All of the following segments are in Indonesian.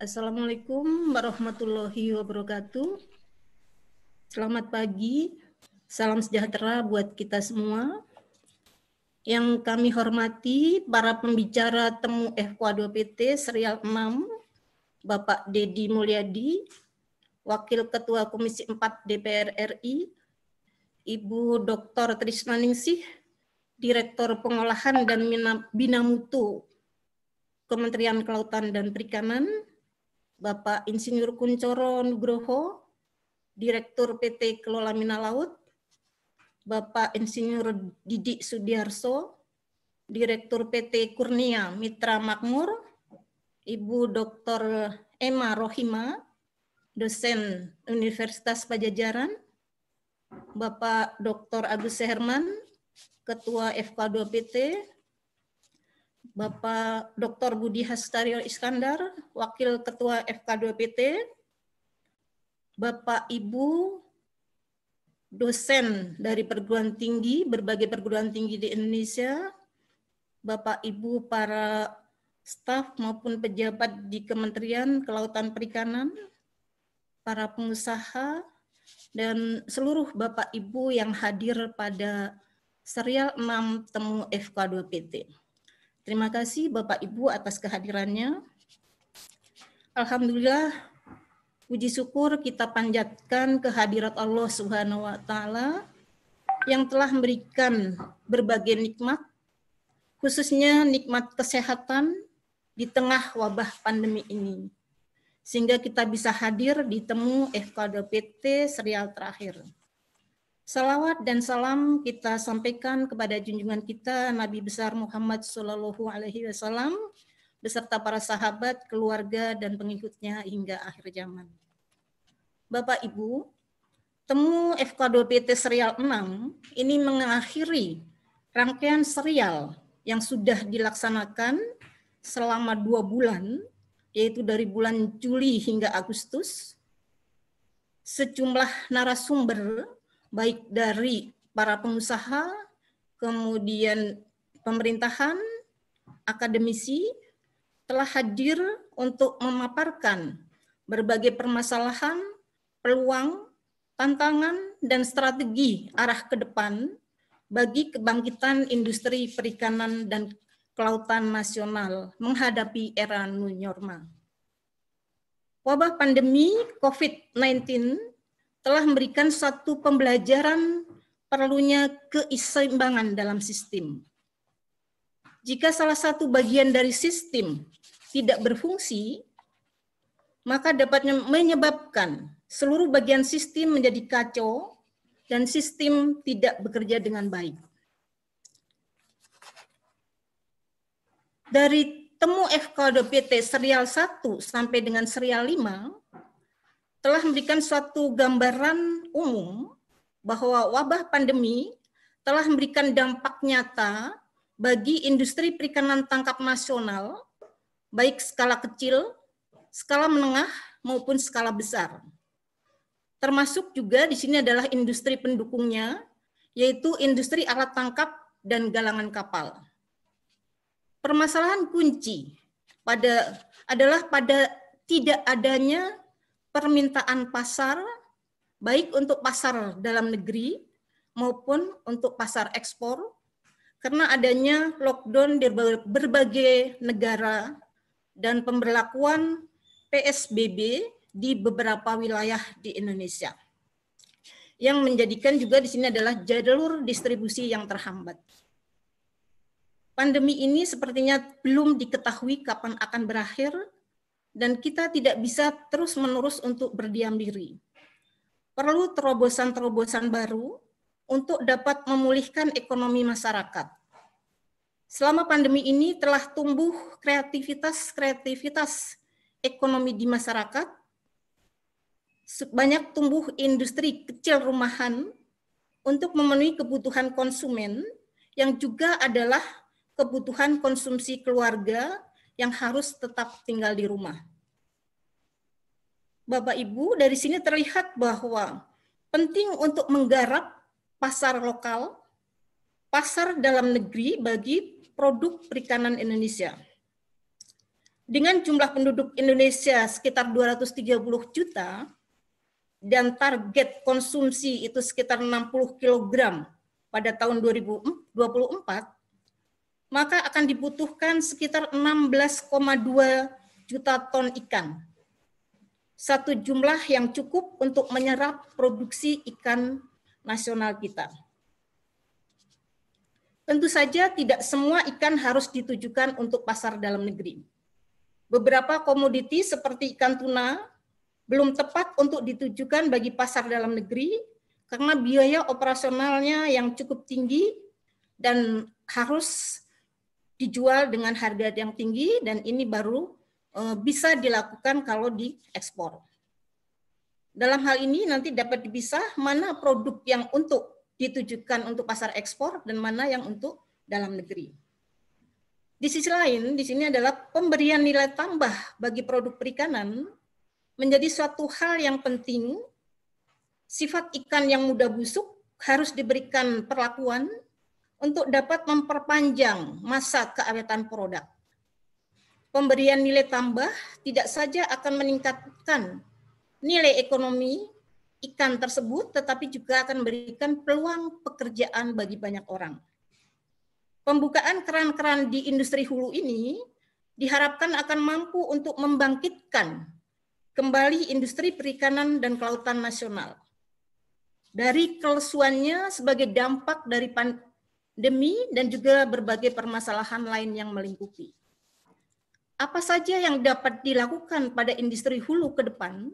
Assalamualaikum warahmatullahi wabarakatuh. Selamat pagi, salam sejahtera buat kita semua. Yang kami hormati para pembicara temu FK2PT serial 6, Bapak Dedi Mulyadi, Wakil Ketua Komisi 4 DPR RI, Ibu Dr. Trisna Ningsih, Direktur Pengolahan dan Bina Mutu Kementerian Kelautan dan Perikanan, Bapak Insinyur Kuncoro Nugroho, Direktur PT Kelola Mina Laut, Bapak Insinyur Didik Sudiarso, Direktur PT Kurnia Mitra Makmur, Ibu Dr. Emma Rohima, dosen Universitas Pajajaran, Bapak Dr. Agus Herman, Ketua FK2PT, Bapak Dr. Budi Hastario Iskandar, Wakil Ketua FK2PT, Bapak Ibu dosen dari perguruan tinggi, berbagai perguruan tinggi di Indonesia, Bapak Ibu para staf maupun pejabat di Kementerian Kelautan Perikanan, para pengusaha, dan seluruh Bapak Ibu yang hadir pada serial 6 temu FK2PT. Terima kasih Bapak Ibu atas kehadirannya. Alhamdulillah puji syukur kita panjatkan kehadirat Allah Subhanahu wa taala yang telah memberikan berbagai nikmat khususnya nikmat kesehatan di tengah wabah pandemi ini sehingga kita bisa hadir di temu FKDPT serial terakhir. Salawat dan salam kita sampaikan kepada junjungan kita Nabi besar Muhammad Sallallahu Alaihi Wasallam beserta para sahabat, keluarga dan pengikutnya hingga akhir zaman. Bapak Ibu, temu FK2PT serial 6 ini mengakhiri rangkaian serial yang sudah dilaksanakan selama dua bulan, yaitu dari bulan Juli hingga Agustus. Sejumlah narasumber baik dari para pengusaha, kemudian pemerintahan, akademisi telah hadir untuk memaparkan berbagai permasalahan, peluang, tantangan, dan strategi arah ke depan bagi kebangkitan industri perikanan dan kelautan nasional menghadapi era new normal. Wabah pandemi COVID-19 telah memberikan satu pembelajaran perlunya keseimbangan dalam sistem. Jika salah satu bagian dari sistem tidak berfungsi, maka dapat menyebabkan seluruh bagian sistem menjadi kacau dan sistem tidak bekerja dengan baik. Dari temu FKDPT serial 1 sampai dengan serial 5, telah memberikan suatu gambaran umum bahwa wabah pandemi telah memberikan dampak nyata bagi industri perikanan tangkap nasional, baik skala kecil, skala menengah, maupun skala besar. Termasuk juga di sini adalah industri pendukungnya, yaitu industri alat tangkap dan galangan kapal. Permasalahan kunci pada adalah pada tidak adanya permintaan pasar baik untuk pasar dalam negeri maupun untuk pasar ekspor karena adanya lockdown di berbagai negara dan pemberlakuan PSBB di beberapa wilayah di Indonesia. Yang menjadikan juga di sini adalah jalur distribusi yang terhambat. Pandemi ini sepertinya belum diketahui kapan akan berakhir dan kita tidak bisa terus-menerus untuk berdiam diri. Perlu terobosan-terobosan baru untuk dapat memulihkan ekonomi masyarakat. Selama pandemi ini telah tumbuh kreativitas-kreativitas ekonomi di masyarakat, banyak tumbuh industri kecil rumahan untuk memenuhi kebutuhan konsumen yang juga adalah kebutuhan konsumsi keluarga yang harus tetap tinggal di rumah. Bapak Ibu, dari sini terlihat bahwa penting untuk menggarap pasar lokal, pasar dalam negeri bagi produk perikanan Indonesia. Dengan jumlah penduduk Indonesia sekitar 230 juta dan target konsumsi itu sekitar 60 kg pada tahun 2024, maka akan dibutuhkan sekitar 16,2 juta ton ikan. Satu jumlah yang cukup untuk menyerap produksi ikan nasional kita. Tentu saja tidak semua ikan harus ditujukan untuk pasar dalam negeri. Beberapa komoditi seperti ikan tuna belum tepat untuk ditujukan bagi pasar dalam negeri karena biaya operasionalnya yang cukup tinggi dan harus dijual dengan harga yang tinggi dan ini baru eh, bisa dilakukan kalau diekspor. Dalam hal ini nanti dapat dipisah mana produk yang untuk ditujukan untuk pasar ekspor dan mana yang untuk dalam negeri. Di sisi lain, di sini adalah pemberian nilai tambah bagi produk perikanan menjadi suatu hal yang penting. Sifat ikan yang mudah busuk harus diberikan perlakuan untuk dapat memperpanjang masa keawetan produk. Pemberian nilai tambah tidak saja akan meningkatkan nilai ekonomi ikan tersebut, tetapi juga akan memberikan peluang pekerjaan bagi banyak orang. Pembukaan keran-keran di industri hulu ini diharapkan akan mampu untuk membangkitkan kembali industri perikanan dan kelautan nasional. Dari kelesuannya sebagai dampak dari demi dan juga berbagai permasalahan lain yang melingkupi. Apa saja yang dapat dilakukan pada industri hulu ke depan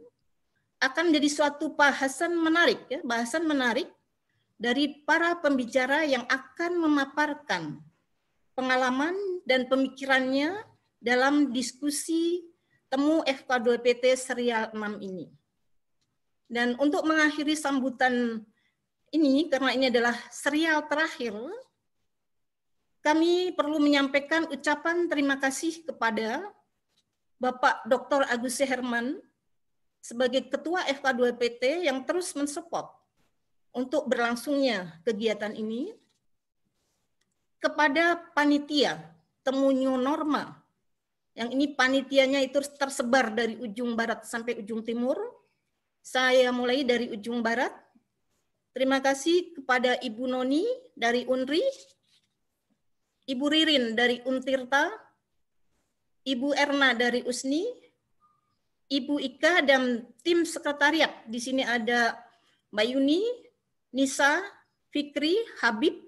akan jadi suatu bahasan menarik, ya, bahasan menarik dari para pembicara yang akan memaparkan pengalaman dan pemikirannya dalam diskusi temu FK2PT serial 6 ini. Dan untuk mengakhiri sambutan ini, karena ini adalah serial terakhir kami perlu menyampaikan ucapan terima kasih kepada Bapak Dr. Agus Herman sebagai Ketua FK2PT yang terus mensupport untuk berlangsungnya kegiatan ini kepada panitia temu new Norma yang ini panitianya itu tersebar dari ujung barat sampai ujung timur saya mulai dari ujung barat terima kasih kepada Ibu Noni dari UNRI Ibu Ririn dari Untirta, Ibu Erna dari Usni, Ibu Ika dan tim sekretariat. Di sini ada Bayuni, Nisa, Fikri, Habib,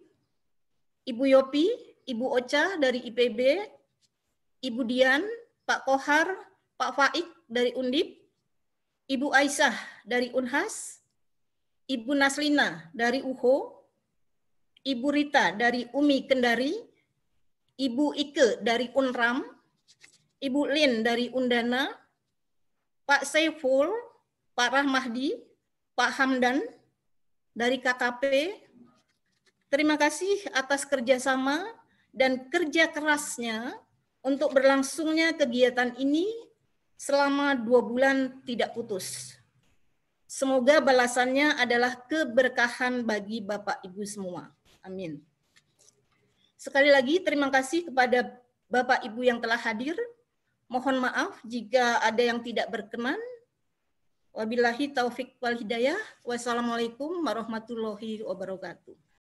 Ibu Yopi, Ibu Ocha dari IPB, Ibu Dian, Pak Kohar, Pak Faik dari Undip, Ibu Aisyah dari Unhas, Ibu Naslina dari UHO, Ibu Rita dari UMI Kendari, Ibu Ike dari Unram, Ibu Lin dari Undana, Pak Saiful, Pak Rahmahdi, Pak Hamdan dari KKP. Terima kasih atas kerjasama dan kerja kerasnya untuk berlangsungnya kegiatan ini selama dua bulan tidak putus. Semoga balasannya adalah keberkahan bagi Bapak Ibu semua. Amin. Sekali lagi terima kasih kepada Bapak Ibu yang telah hadir. Mohon maaf jika ada yang tidak berkenan. Wabillahi taufik wal hidayah. Wassalamualaikum warahmatullahi wabarakatuh.